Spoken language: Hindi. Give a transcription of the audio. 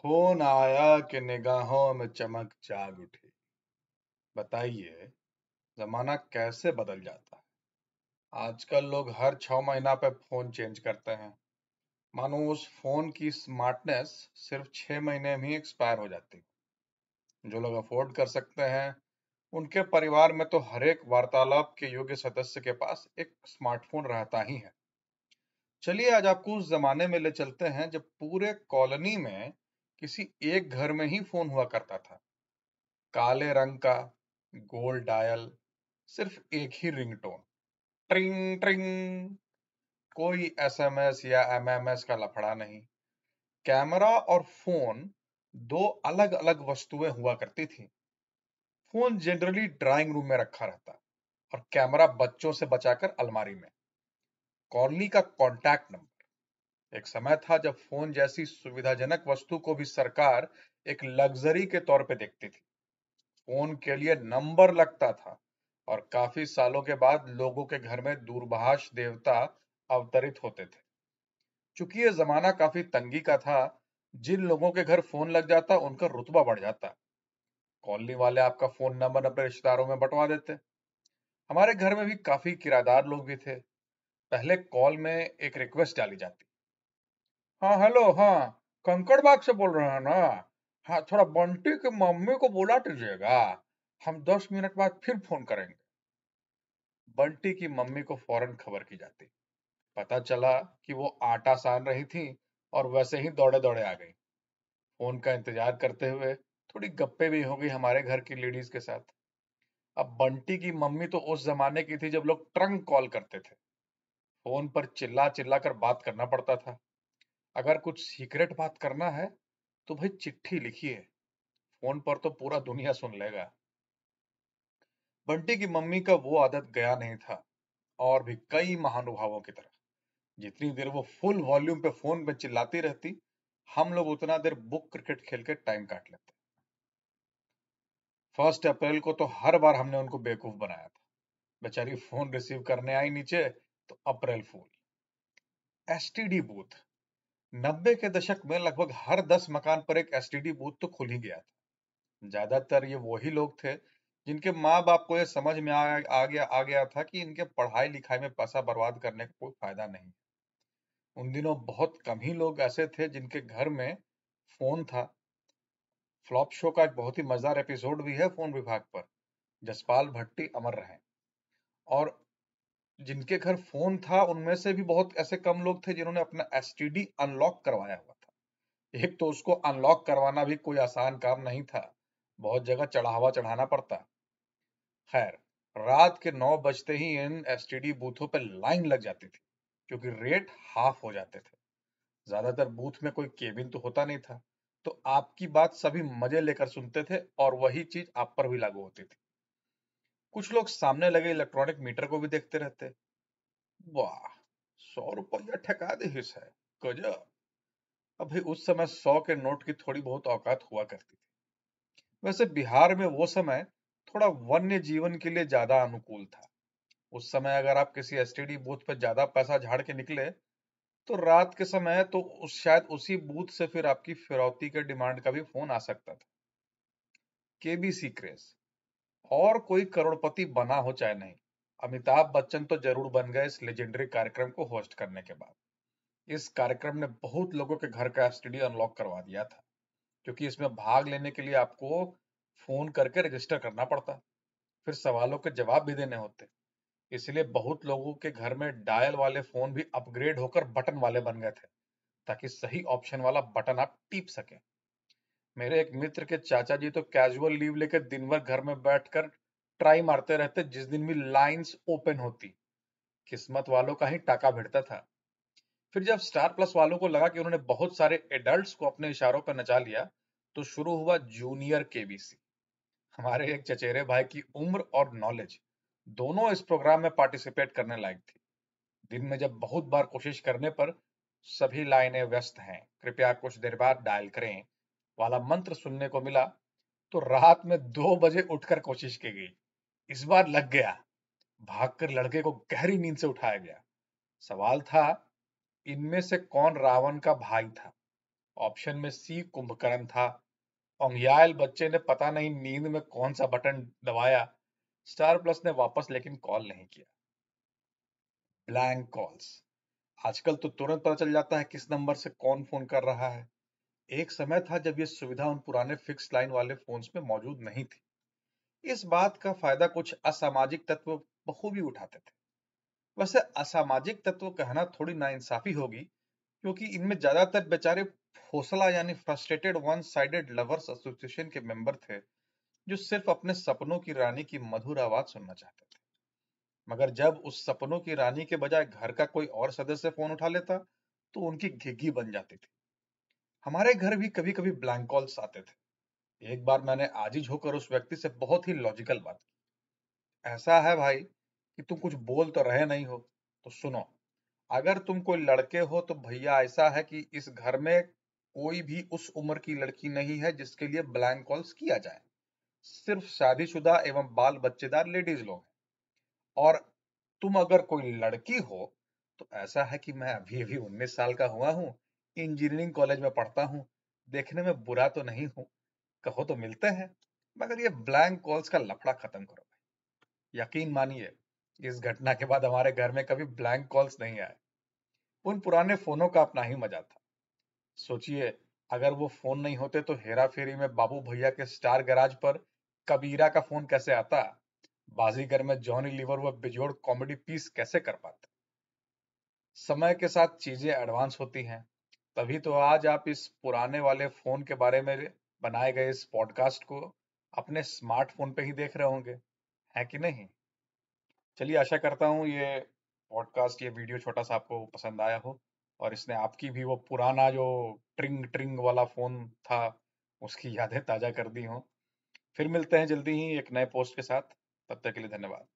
फोन आया कि निगाहों में चमक जाग उठी बताइए जमाना कैसे बदल जाता है आजकल लोग हर छह महीना पे फोन चेंज करते हैं मानो उस फोन की स्मार्टनेस सिर्फ छह महीने में ही एक्सपायर हो जाती है जो लोग अफोर्ड कर सकते हैं उनके परिवार में तो हर एक वार्तालाप के योग्य सदस्य के पास एक स्मार्टफोन रहता ही है चलिए आज आपको उस जमाने में ले चलते हैं जब पूरे कॉलोनी में किसी एक घर में ही फोन हुआ करता था काले रंग का गोल डायल सिर्फ एक ही रिंगटोन ट्रिंग ट्रिंग कोई एसएमएस या एमएमएस का लफड़ा नहीं कैमरा और फोन दो अलग अलग वस्तुएं हुआ करती थी फोन जनरली ड्राइंग रूम में रखा रहता और कैमरा बच्चों से बचाकर अलमारी में कॉर्ली का कॉन्टैक्ट नंबर एक समय था जब फोन जैसी सुविधाजनक वस्तु को भी सरकार एक लग्जरी के तौर पे देखती थी फोन के लिए नंबर लगता था और काफी सालों के बाद लोगों के घर में दूरभाष देवता अवतरित होते थे चूंकि ये जमाना काफी तंगी का था जिन लोगों के घर फोन लग जाता उनका रुतबा बढ़ जाता कॉलोनी वाले आपका फोन नंबर अपने रिश्तेदारों में बंटवा देते हमारे घर में भी काफी किरादार लोग भी थे पहले कॉल में एक रिक्वेस्ट डाली जाती हाँ हेलो हाँ कंकड़ बाग से बोल रहे हैं ना हाँ थोड़ा बंटी की मम्मी को बुला दीजिएगा हम दस मिनट बाद फिर फोन करेंगे बंटी की मम्मी को फौरन खबर की जाती पता चला कि वो आटा सान रही थी और वैसे ही दौड़े दौड़े आ गई फोन का इंतजार करते हुए थोड़ी गप्पे भी हो गई हमारे घर की लेडीज के साथ अब बंटी की मम्मी तो उस जमाने की थी जब लोग ट्रंक कॉल करते थे फोन पर चिल्ला चिल्ला कर बात करना पड़ता था अगर कुछ सीक्रेट बात करना है तो भाई चिट्ठी लिखिए फोन पर तो पूरा दुनिया सुन लेगा बंटी की मम्मी का वो आदत गया नहीं था और भी कई महानुभावों की तरह जितनी देर वो फुल वॉल्यूम पे फोन पे चिल्लाती रहती हम लोग उतना देर बुक क्रिकेट खेल के टाइम काट लेते फर्स्ट अप्रैल को तो हर बार हमने उनको बेवकूफ बनाया था बेचारी फोन रिसीव करने आई नीचे तो अप्रैल फूल एसटीडी बूथ नब्बे के दशक में लगभग हर दस मकान पर एक एसटीडी बूथ तो खुल ही गया था ज्यादातर ये वही लोग थे जिनके माँ बाप को यह समझ में आ, आ गया आ गया था कि इनके पढ़ाई लिखाई में पैसा बर्बाद करने का कोई फायदा नहीं उन दिनों बहुत कम ही लोग ऐसे थे जिनके घर में फोन था फ्लॉप शो का एक बहुत ही मजेदार एपिसोड भी है फोन विभाग पर जसपाल भट्टी अमर रहे और जिनके घर फोन था उनमें से भी बहुत ऐसे कम लोग थे जिन्होंने अपना एस अनलॉक करवाया हुआ था एक तो उसको अनलॉक करवाना भी कोई आसान काम नहीं था बहुत जगह चढ़ावा चढ़ाना पड़ता खैर रात के नौ बजते ही इन एस बूथों पर लाइन लग जाती थी क्योंकि रेट हाफ हो जाते थे ज्यादातर बूथ में कोई केबिन तो होता नहीं था तो आपकी बात सभी मजे लेकर सुनते थे और वही चीज आप पर भी लागू होती थी कुछ लोग सामने लगे इलेक्ट्रॉनिक मीटर को भी देखते रहते वाह सौ रुपया ठका दे है गजब अभी उस समय सौ के नोट की थोड़ी बहुत औकात हुआ करती थी वैसे बिहार में वो समय थोड़ा वन्य जीवन के लिए ज्यादा अनुकूल था उस समय अगर आप किसी एसटीडी बूथ पर ज्यादा पैसा झाड़ के निकले तो रात के समय तो उस शायद उसी बूथ से फिर आपकी फिरौती के डिमांड का भी फोन आ सकता था केबीसी क्रेज और कोई करोड़पति बना हो चाहे नहीं अमिताभ बच्चन तो जरूर बन गए इस लेजेंडरी कार्यक्रम को होस्ट करने के बाद इस कार्यक्रम ने बहुत लोगों के घर का स्टडी अनलॉक करवा दिया था क्योंकि इसमें भाग लेने के लिए आपको फोन करके रजिस्टर करना पड़ता फिर सवालों के जवाब भी देने होते इसलिए बहुत लोगों के घर में डायल वाले फोन भी अपग्रेड होकर बटन वाले बन गए थे ताकि सही ऑप्शन वाला बटन आप टीप सकें मेरे एक मित्र के चाचा जी तो कैजुअल लीव लेकर दिन भर घर में बैठकर ट्राई मारते रहते जिस दिन भी लाइंस ओपन होती किस्मत वालों का ही टाका भिड़ता था फिर जब स्टार प्लस वालों को लगा कि उन्होंने बहुत सारे एडल्ट्स को अपने इशारों पर नचा लिया तो शुरू हुआ जूनियर केबीसी हमारे एक चचेरे भाई की उम्र और नॉलेज दोनों इस प्रोग्राम में पार्टिसिपेट करने लायक थी दिन में जब बहुत बार कोशिश करने पर सभी लाइनें व्यस्त हैं कृपया कुछ देर बाद डायल करें वाला मंत्र सुनने को मिला तो रात में दो बजे उठकर कोशिश की गई इस बार लग गया भागकर लड़के को गहरी नींद से उठाया गया सवाल था इनमें से कौन रावण का भाई था ऑप्शन में सी कुंभकर्ण था ओंघयाल बच्चे ने पता नहीं नींद में कौन सा बटन दबाया स्टार प्लस ने वापस लेकिन कॉल नहीं किया ब्लैंक कॉल्स आजकल तो तुरंत पता चल जाता है किस नंबर से कौन फोन कर रहा है एक समय था जब ये सुविधा उन पुराने फिक्स लाइन वाले फोन्स में मौजूद नहीं थी इस बात का फायदा कुछ असामाजिक तत्व बखूबी उठाते थे वैसे असामाजिक तत्व कहना थोड़ी नाइंसाफी होगी क्योंकि इनमें ज्यादातर बेचारे फोसला यानी frustrated one sided lovers association के मेंबर थे जो सिर्फ अपने सपनों की रानी की मधुर आवाज सुनना चाहते थे मगर जब उस सपनों की रानी के बजाय घर का कोई और सदस्य फोन उठा लेता तो उनकी घिग्घी बन जाती थी हमारे घर भी कभी कभी ब्लैंक कॉल्स आते थे एक बार मैंने आजिज होकर उस व्यक्ति से बहुत ही लॉजिकल बात की ऐसा है भाई कि तुम कुछ बोल तो रहे नहीं हो तो सुनो अगर तुम कोई लड़के हो तो भैया ऐसा है कि इस घर में कोई भी उस उम्र की लड़की नहीं है जिसके लिए ब्लैंक कॉल्स किया जाए सिर्फ शादीशुदा एवं बाल बच्चेदार लेडीज लोग हैं और तुम अगर कोई लड़की हो तो ऐसा है कि मैं अभी अभी उन्नीस साल का हुआ हूँ इंजीनियरिंग कॉलेज में पढ़ता हूँ देखने में बुरा तो नहीं हूँ कहो तो मिलते हैं मगर ये ब्लैंक कॉल्स का लफड़ा खत्म करो यकीन मानिए इस घटना के बाद हमारे घर में कभी ब्लैंक कॉल्स नहीं आए उन पुराने फोनों का अपना ही मजा था सोचिए अगर वो फोन नहीं होते तो हेरा फेरी में बाबू भैया के स्टार गराज पर कबीरा का फोन कैसे आता बाजीगर में जॉनी लिवर व बिजोड़ कॉमेडी पीस कैसे कर पाते समय के साथ चीजें एडवांस होती हैं तभी तो आज आप इस पुराने वाले फोन के बारे में बनाए गए इस पॉडकास्ट को अपने स्मार्टफोन पे ही देख रहे होंगे है कि नहीं चलिए आशा करता हूँ ये पॉडकास्ट ये वीडियो छोटा सा आपको पसंद आया हो और इसने आपकी भी वो पुराना जो ट्रिंग ट्रिंग वाला फोन था उसकी यादें ताजा कर दी हों फिर मिलते हैं जल्दी ही एक नए पोस्ट के साथ तब तक के लिए धन्यवाद